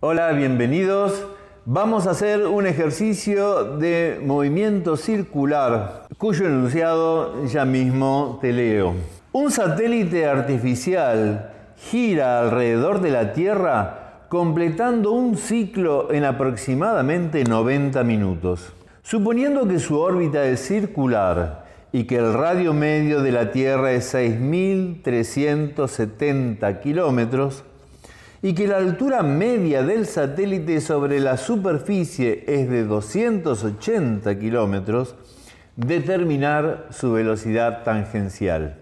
Hola, bienvenidos. Vamos a hacer un ejercicio de movimiento circular, cuyo enunciado ya mismo te leo. Un satélite artificial gira alrededor de la Tierra completando un ciclo en aproximadamente 90 minutos. Suponiendo que su órbita es circular y que el radio medio de la Tierra es 6.370 kilómetros, y que la altura media del satélite sobre la superficie es de 280 kilómetros, determinar su velocidad tangencial.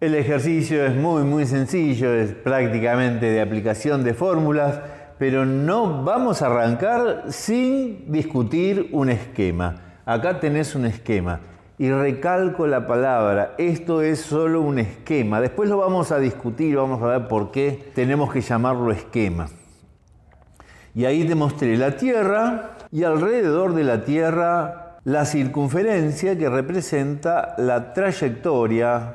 El ejercicio es muy muy sencillo, es prácticamente de aplicación de fórmulas, pero no vamos a arrancar sin discutir un esquema. Acá tenés un esquema y recalco la palabra, esto es solo un esquema. Después lo vamos a discutir, vamos a ver por qué tenemos que llamarlo esquema. Y ahí te mostré la Tierra y alrededor de la Tierra la circunferencia que representa la trayectoria,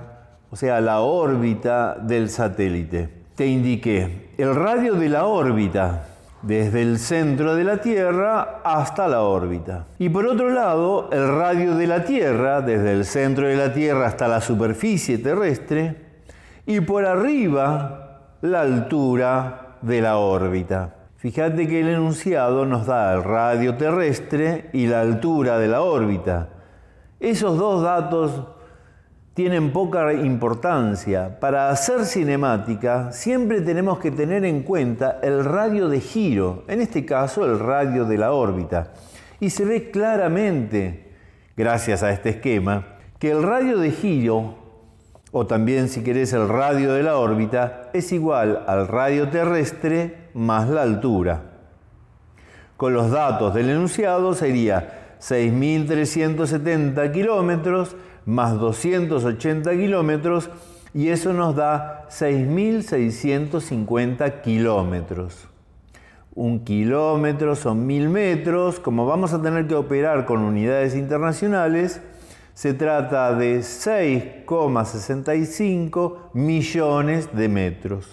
o sea, la órbita del satélite. Te indiqué el radio de la órbita desde el centro de la Tierra hasta la órbita. Y por otro lado, el radio de la Tierra, desde el centro de la Tierra hasta la superficie terrestre, y por arriba la altura de la órbita. Fíjate que el enunciado nos da el radio terrestre y la altura de la órbita. Esos dos datos tienen poca importancia. Para hacer cinemática siempre tenemos que tener en cuenta el radio de giro, en este caso el radio de la órbita. Y se ve claramente, gracias a este esquema, que el radio de giro, o también si querés el radio de la órbita, es igual al radio terrestre más la altura. Con los datos del enunciado sería 6.370 kilómetros más 280 kilómetros y eso nos da 6.650 kilómetros. Un kilómetro son mil metros, como vamos a tener que operar con unidades internacionales, se trata de 6,65 millones de metros.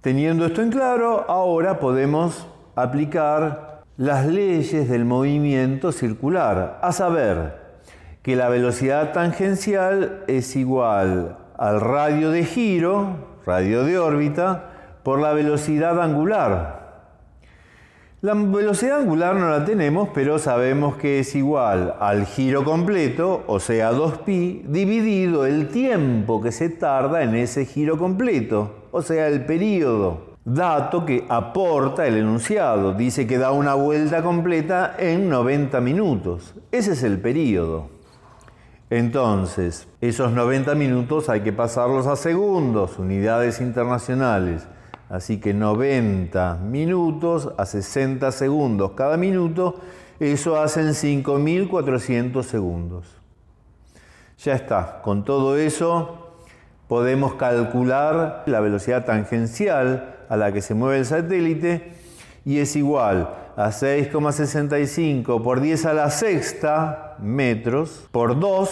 Teniendo esto en claro, ahora podemos aplicar las leyes del movimiento circular, a saber, que la velocidad tangencial es igual al radio de giro, radio de órbita, por la velocidad angular. La velocidad angular no la tenemos, pero sabemos que es igual al giro completo, o sea 2pi, dividido el tiempo que se tarda en ese giro completo, o sea el periodo dato que aporta el enunciado. Dice que da una vuelta completa en 90 minutos. Ese es el periodo. Entonces, esos 90 minutos hay que pasarlos a segundos, unidades internacionales. Así que 90 minutos a 60 segundos cada minuto, eso hacen 5.400 segundos. Ya está, con todo eso podemos calcular la velocidad tangencial a la que se mueve el satélite y es igual a 6,65 por 10 a la sexta metros por 2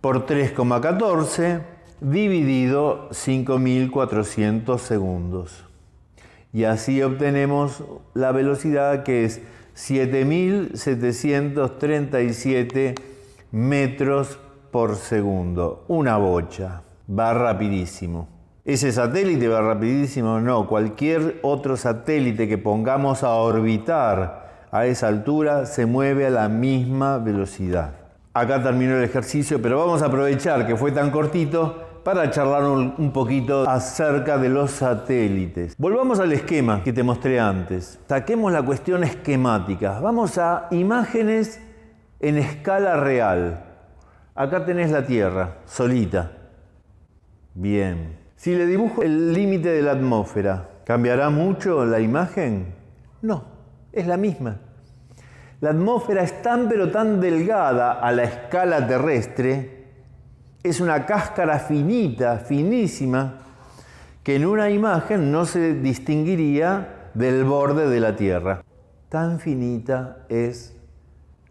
por 3,14 dividido 5.400 segundos. Y así obtenemos la velocidad que es 7.737 metros por segundo. Una bocha va rapidísimo. Ese satélite va rapidísimo, no, cualquier otro satélite que pongamos a orbitar a esa altura se mueve a la misma velocidad. Acá terminó el ejercicio, pero vamos a aprovechar que fue tan cortito para charlar un, poquito acerca de los satélites. Volvamos al esquema que te mostré antes. Saquemos la cuestión esquemática. Vamos a imágenes en escala real. Acá tenés la Tierra, solita. Bien. Si le dibujo el límite de la atmósfera, ¿cambiará mucho la imagen? No, es la misma. La atmósfera es tan pero tan delgada a la escala terrestre, es una cáscara finita, finísima, que en una imagen no se distinguiría del borde de la Tierra. Tan finita es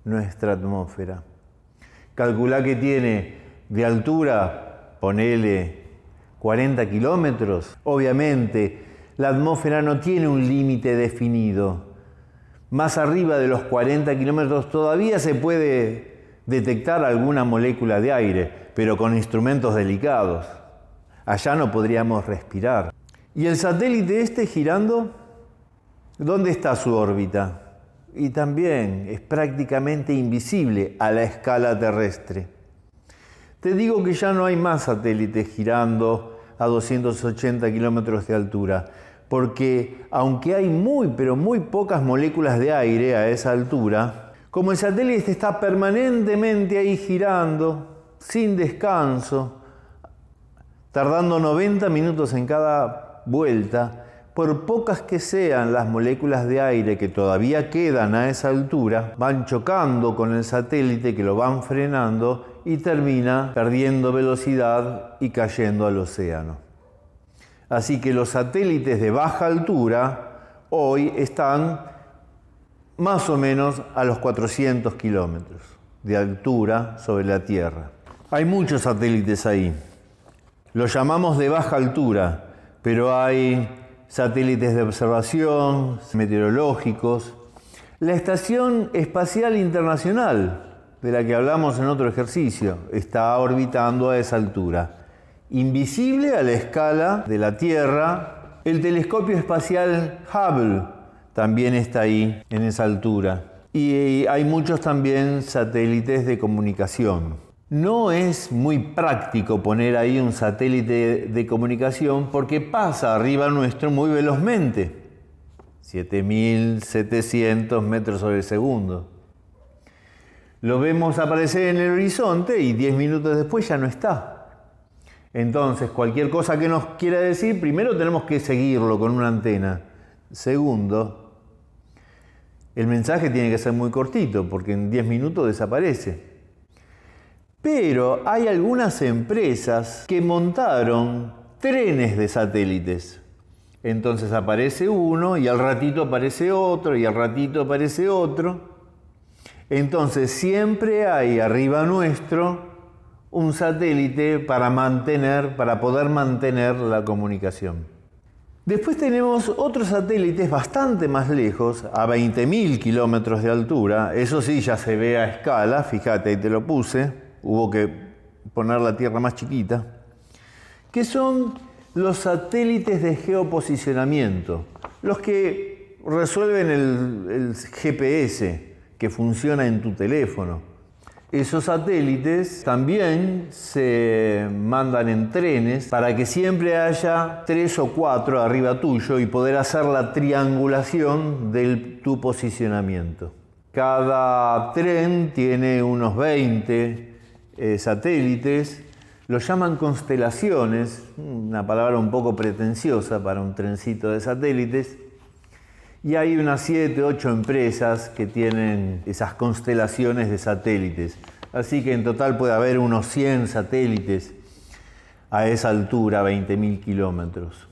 nuestra atmósfera. Calcula que tiene de altura, ponele 40 kilómetros. Obviamente, la atmósfera no tiene un límite definido. Más arriba de los 40 kilómetros todavía se puede detectar alguna molécula de aire, pero con instrumentos delicados. Allá no podríamos respirar. ¿Y el satélite este girando? ¿Dónde está su órbita? Y también es prácticamente invisible a la escala terrestre. Te digo que ya no hay más satélites girando a 280 kilómetros de altura, porque aunque hay muy, pero muy pocas moléculas de aire a esa altura, como el satélite está permanentemente ahí girando, sin descanso, tardando 90 minutos en cada vuelta, por pocas que sean las moléculas de aire que todavía quedan a esa altura, van chocando con el satélite que lo van frenando y termina perdiendo velocidad y cayendo al océano. Así que los satélites de baja altura hoy están más o menos a los 400 kilómetros de altura sobre la Tierra. Hay muchos satélites ahí. Los llamamos de baja altura, pero hay satélites de observación, meteorológicos. La Estación Espacial Internacional de la que hablamos en otro ejercicio, está orbitando a esa altura. Invisible a la escala de la Tierra, el telescopio espacial Hubble también está ahí, en esa altura. Y hay muchos también satélites de comunicación. No es muy práctico poner ahí un satélite de comunicación porque pasa arriba nuestro muy velozmente, 7.700 metros sobre segundo. Lo vemos aparecer en el horizonte y 10 minutos después ya no está. Entonces, cualquier cosa que nos quiera decir, primero tenemos que seguirlo con una antena. Segundo, el mensaje tiene que ser muy cortito porque en 10 minutos desaparece. Pero hay algunas empresas que montaron trenes de satélites. Entonces aparece uno y al ratito aparece otro y al ratito aparece otro. Entonces siempre hay arriba nuestro un satélite para mantener, para poder mantener la comunicación. Después tenemos otros satélites bastante más lejos, a 20.000 kilómetros de altura. Eso sí, ya se ve a escala, fíjate, ahí te lo puse. Hubo que poner la Tierra más chiquita. Que son los satélites de geoposicionamiento, los que resuelven el GPS, que funciona en tu teléfono. Esos satélites también se mandan en trenes para que siempre haya tres o cuatro arriba tuyo y poder hacer la triangulación de tu posicionamiento. Cada tren tiene unos 20 eh, satélites, los llaman constelaciones, una palabra un poco pretenciosa para un trencito de satélites, y hay unas 7, 8 empresas que tienen esas constelaciones de satélites. Así que en total puede haber unos 100 satélites a esa altura, 20.000 kilómetros.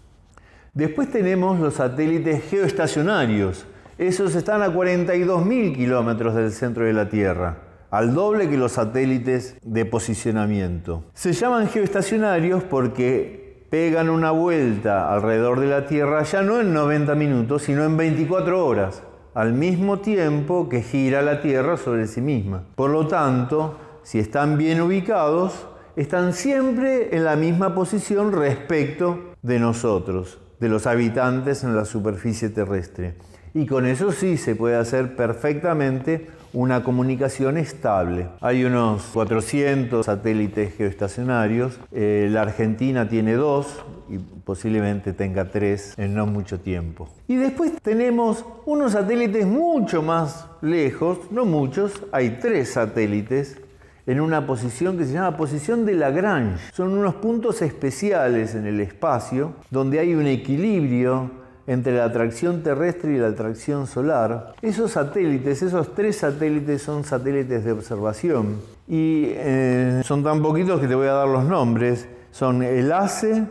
Después tenemos los satélites geoestacionarios. Esos están a 42.000 kilómetros del centro de la Tierra, al doble que los satélites de posicionamiento. Se llaman geoestacionarios porque pegan una vuelta alrededor de la Tierra ya no en 90 minutos, sino en 24 horas, al mismo tiempo que gira la Tierra sobre sí misma. Por lo tanto, si están bien ubicados, están siempre en la misma posición respecto de nosotros, de los habitantes en la superficie terrestre. Y con eso sí se puede hacer perfectamente una comunicación estable. Hay unos 400 satélites geoestacionarios, eh, la Argentina tiene dos y posiblemente tenga tres en no mucho tiempo. Y después tenemos unos satélites mucho más lejos, no muchos, hay tres satélites en una posición que se llama posición de Lagrange. Son unos puntos especiales en el espacio donde hay un equilibrio entre la atracción terrestre y la atracción solar. Esos satélites, esos tres satélites son satélites de observación y eh, son tan poquitos que te voy a dar los nombres. Son el ACE,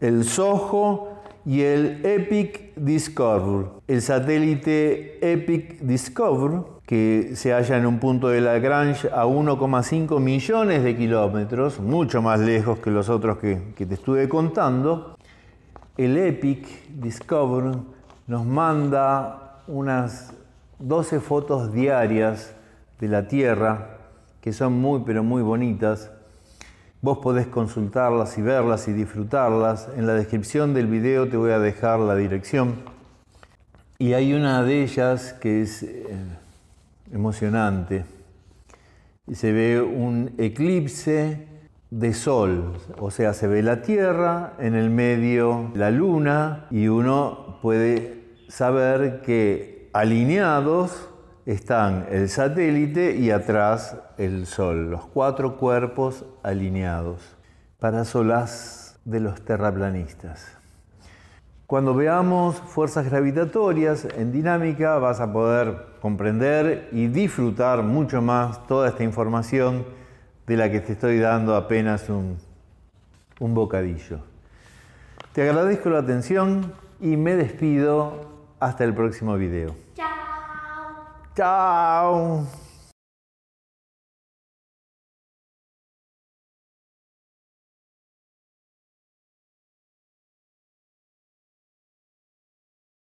el SOHO y el EPIC Discover. El satélite EPIC Discover que se halla en un punto de Lagrange a 1,5 millones de kilómetros, mucho más lejos que los otros que, te estuve contando, el Epic Discover nos manda unas 12 fotos diarias de la Tierra, que son muy pero muy bonitas. Vos podés consultarlas y verlas y disfrutarlas. En la descripción del video te voy a dejar la dirección. Y hay una de ellas que es eh, emocionante. Y se ve un eclipse de sol, o sea, se ve la Tierra, en el medio la Luna, y uno puede saber que alineados están el satélite y atrás el sol, los cuatro cuerpos alineados, para solaz de los terraplanistas. Cuando veamos fuerzas gravitatorias en dinámica vas a poder comprender y disfrutar mucho más toda esta información de la que te estoy dando apenas un, bocadillo. Te agradezco la atención y me despido hasta el próximo video. Chao. Chao.